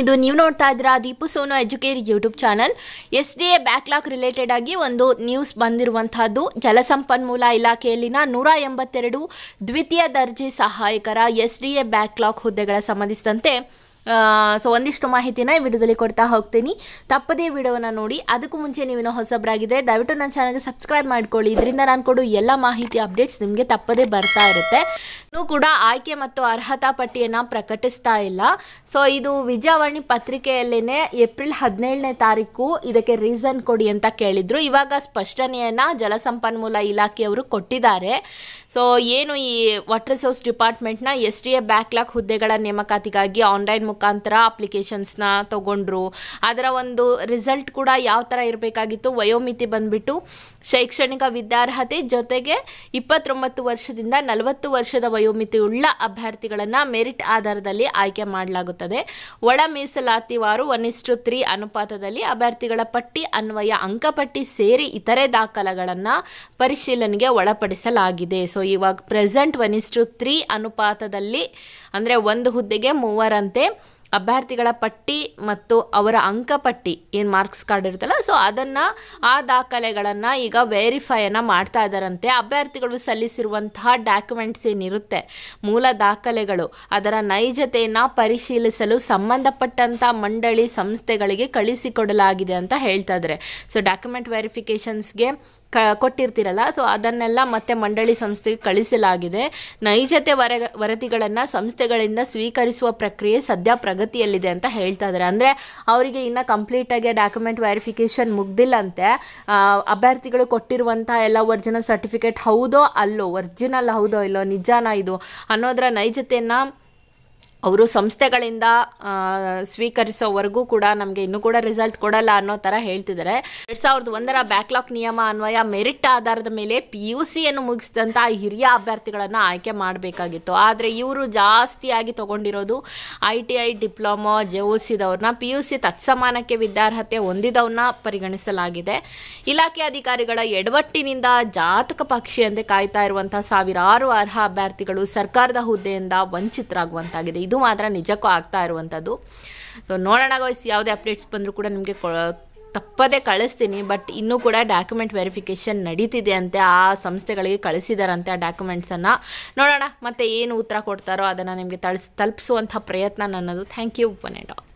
ಇದು ನೀವು ನೋಡ್ತಾ ಇದ್ದೀರಾ Deepu Sonu Educare YouTube channel S D A backlog related ಆಗಿ ಒಂದು ನ್ಯೂಸ್ ಬಂದಿರುವಂತಹದ್ದು ಜಲಸಂಪನ್ಮೂಲ ಇಲಾಖೆಯಲ್ಲಿನ ನೂರ ಎಂಬತ್ತೆರಡು ದ್ವಿತೀಯ ದರ್ಜೆ ಸಹಾಯಕರ ಎಸ್ ಡಿ ಎ ಬ್ಯಾಕ್ಲಾಕ್ ಹುದ್ದೆಗಳ ಸಂಬಂಧಿಸಿದಂತೆ ಸೊ ಒಂದಿಷ್ಟು ಮಾಹಿತಿನ ಈ ವಿಡಿಯೋದಲ್ಲಿ ಕೊಡ್ತಾ ಹೋಗ್ತೀನಿ ತಪ್ಪದೇ ವಿಡೋವನ್ನು ನೋಡಿ ಅದಕ್ಕೂ ಮುಂಚೆ ನೀವಿನ ಹೊಸಬ್ರಾಗಿದ್ದರೆ ದಯವಿಟ್ಟು ನನ್ನ ಚಾನಲ್ಗೆ ಸಬ್ಸ್ಕ್ರೈಬ್ ಮಾಡ್ಕೊಳ್ಳಿ ಇದರಿಂದ ನಾನು ಕೊಡೋ ಎಲ್ಲ ಮಾಹಿತಿ ಅಪ್ಡೇಟ್ಸ್ ನಿಮಗೆ ತಪ್ಪದೇ ಬರ್ತಾ ಇರುತ್ತೆ ಕೂಡ ಆಯ್ಕೆ ಮತ್ತು ಅರ್ಹತಾ ಪಟ್ಟಿಯನ್ನು ಪ್ರಕಟಿಸ್ತಾ ಇಲ್ಲ ಸೊ ಇದು ವಿಜಯವಾಣಿ ಪತ್ರಿಕೆಯಲ್ಲೇನೆ ಏಪ್ರಿಲ್ ಹದಿನೇಳನೇ ತಾರೀಕು ಇದಕ್ಕೆ ರೀಸನ್ ಕೊಡಿ ಅಂತ ಕೇಳಿದ್ರು ಇವಾಗ ಸ್ಪಷ್ಟನೆಯನ್ನು ಜಲಸಂಪನ್ಮೂಲ ಇಲಾಖೆಯವರು ಕೊಟ್ಟಿದ್ದಾರೆ ಸೊ ಏನು ಈ ವಾಟರ್ ರಿಸೋರ್ಸ್ ಡಿಪಾರ್ಟ್ಮೆಂಟ್ನ ಎಸ್ ಡಿ ಎ ಬ್ಯಾಕ್ಲಾಗ್ ಹುದ್ದೆಗಳ ನೇಮಕಾತಿಗಾಗಿ ಆನ್ಲೈನ್ ಮುಖಾಂತರ ಅಪ್ಲಿಕೇಶನ್ಸ್ನ ತಗೊಂಡ್ರು ಅದರ ಒಂದು ರಿಸಲ್ಟ್ ಕೂಡ ಯಾವ ಥರ ಇರಬೇಕಾಗಿತ್ತು ವಯೋಮಿತಿ ಬಂದ್ಬಿಟ್ಟು ಶೈಕ್ಷಣಿಕ ವಿದ್ಯಾರ್ಹತೆ ಜೊತೆಗೆ ಇಪ್ಪತ್ತೊಂಬತ್ತು ವರ್ಷದಿಂದ ನಲವತ್ತು ವರ್ಷದ ವಯೋಮಿತಿಯುಳ್ಳ ಅಭ್ಯರ್ಥಿಗಳನ್ನು ಮೆರಿಟ್ ಆಧಾರದಲ್ಲಿ ಆಯ್ಕೆ ಮಾಡಲಾಗುತ್ತದೆ ಒಳ ಮೀಸಲಾತಿವಾರು ಒನ್ ಇಷ್ಟು ತ್ರೀ ಅನುಪಾತದಲ್ಲಿ ಅಭ್ಯರ್ಥಿಗಳ ಪಟ್ಟಿ ಅನ್ವಯ ಅಂಕಪಟ್ಟಿ ಸೇರಿ ಇತರೆ ದಾಖಲೆಗಳನ್ನು ಪರಿಶೀಲನೆಗೆ ಒಳಪಡಿಸಲಾಗಿದೆ ಸೊ ಇವಾಗ ಪ್ರೆಸೆಂಟ್ ಒನ್ ಇಷ್ಟು ತ್ರೀ ಅನುಪಾತದಲ್ಲಿ ಅಂದರೆ ಒಂದು ಹುದ್ದೆಗೆ ಮೂವರಂತೆ ಅಭ್ಯರ್ಥಿಗಳ ಪಟ್ಟಿ ಮತ್ತು ಅವರ ಅಂಕಪಟ್ಟಿ ಏನು ಮಾರ್ಕ್ಸ್ ಕಾರ್ಡ್ ಇರುತ್ತಲ್ಲ ಸೊ ಅದನ್ನು ಆ ದಾಖಲೆಗಳನ್ನು ಈಗ ವೆರಿಫೈಯನ್ನು ಮಾಡ್ತಾ ಇದ್ದಾರಂತೆ ಅಭ್ಯರ್ಥಿಗಳು ಸಲ್ಲಿಸಿರುವಂತಹ ಡಾಕ್ಯುಮೆಂಟ್ಸ್ ಏನಿರುತ್ತೆ ಮೂಲ ದಾಖಲೆಗಳು ಅದರ ನೈಜತೆಯನ್ನು ಪರಿಶೀಲಿಸಲು ಸಂಬಂಧಪಟ್ಟಂಥ ಮಂಡಳಿ ಸಂಸ್ಥೆಗಳಿಗೆ ಕಳಿಸಿಕೊಡಲಾಗಿದೆ ಅಂತ ಹೇಳ್ತಾ ಇದ್ದಾರೆ ಸೊ ಡಾಕ್ಯುಮೆಂಟ್ ವೆರಿಫಿಕೇಷನ್ಸ್ಗೆ ಕ ಕೊಟ್ಟಿರ್ತೀರಲ್ಲ ಸೊ ಅದನ್ನೆಲ್ಲ ಮತ್ತೆ ಮಂಡಳಿ ಸಂಸ್ಥೆಗೆ ಕಳಿಸಲಾಗಿದೆ ನೈಜತೆ ವರ ವರದಿಗಳನ್ನು ಸಂಸ್ಥೆಗಳಿಂದ ಸ್ವೀಕರಿಸುವ ಪ್ರಕ್ರಿಯೆ ಸದ್ಯ ಪ್ರಗತಿಯಲ್ಲಿದೆ ಅಂತ ಹೇಳ್ತಾ ಇದ್ದಾರೆ ಅಂದರೆ ಅವರಿಗೆ ಇನ್ನೂ ಕಂಪ್ಲೀಟಾಗಿ ಡಾಕ್ಯುಮೆಂಟ್ ವೆರಿಫಿಕೇಷನ್ ಮುಗ್ದಿಲ್ಲಂತೆ ಅಭ್ಯರ್ಥಿಗಳು ಕೊಟ್ಟಿರುವಂಥ ಎಲ್ಲ ಒರಿಜಿನಲ್ ಸರ್ಟಿಫಿಕೇಟ್ ಹೌದೋ ಅಲ್ಲೋ ಒರ್ಜಿನಲ್ ಹೌದೋ ಇಲ್ಲೋ ನಿಜಾನ ಇದು ಅನ್ನೋದ್ರ ನೈಜತೆಯನ್ನು ಅವರು ಸಂಸ್ಥೆಗಳಿಂದ ಸ್ವೀಕರಿಸೋವರೆಗೂ ಕೂಡ ನಮಗೆ ಇನ್ನೂ ಕೂಡ ರಿಸಲ್ಟ್ ಕೊಡಲ್ಲ ಅನ್ನೋ ಥರ ಹೇಳ್ತಿದ್ದಾರೆ ಎರಡು ಸಾವಿರದ ಒಂದರ ಬ್ಯಾಕ್ಲಾಕ್ ನಿಯಮ ಅನ್ವಯ ಮೆರಿಟ್ ಆಧಾರದ ಮೇಲೆ ಪಿ ಯು ಸಿಯನ್ನು ಮುಗಿಸಿದಂಥ ಹಿರಿಯ ಅಭ್ಯರ್ಥಿಗಳನ್ನು ಆಯ್ಕೆ ಮಾಡಬೇಕಾಗಿತ್ತು ಆದರೆ ಇವರು ಜಾಸ್ತಿಯಾಗಿ ತೊಗೊಂಡಿರೋದು ಐ ಟಿ ಐ ಡಿಪ್ಲೊಮಾ ಸಿದವ್ರನ್ನ ಪಿ ಯು ಸಿ ತತ್ಸಮಾನಕ್ಕೆ ವಿದ್ಯಾರ್ಹತೆ ಹೊಂದಿದವನ್ನ ಪರಿಗಣಿಸಲಾಗಿದೆ ಇಲಾಖೆ ಅಧಿಕಾರಿಗಳ ಎಡವಟ್ಟಿನಿಂದ ಜಾತಕ ಎಂದೇ ಕಾಯ್ತಾ ಇರುವಂಥ ಸಾವಿರಾರು ಅರ್ಹ ಅಭ್ಯರ್ಥಿಗಳು ಸರ್ಕಾರದ ಹುದ್ದೆಯಿಂದ ವಂಚಿತರಾಗುವಂತಾಗಿದೆ ಇದು ಮಾತ್ರ ನಿಜಕ್ಕೂ ಆಗ್ತಾ ಇರುವಂಥದ್ದು ಸೊ ನೋಡೋಣ ಗಾಯ್ಸ್ ಯಾವುದೇ ಅಪ್ಡೇಟ್ಸ್ ಬಂದರೂ ಕೂಡ ನಿಮಗೆ ತಪ್ಪದೇ ಕಳಿಸ್ತೀನಿ ಬಟ್ ಇನ್ನೂ ಕೂಡ ಡಾಕ್ಯುಮೆಂಟ್ ವೆರಿಫಿಕೇಷನ್ ನಡೀತಿದೆ ಅಂತೆ ಆ ಸಂಸ್ಥೆಗಳಿಗೆ ಕಳಿಸಿದಾರಂತೆ ಆ ಡಾಕ್ಯುಮೆಂಟ್ಸನ್ನು ನೋಡೋಣ ಮತ್ತು ಏನು ಉತ್ತರ ಕೊಡ್ತಾರೋ ಅದನ್ನು ನಿಮಗೆ ತಳಿಸ್ ತಲುಪಿಸುವಂಥ ಪ್ರಯತ್ನ ನನ್ನದು ಥ್ಯಾಂಕ್ ಯು ಒನ್ ಆ್ಯಂಡ್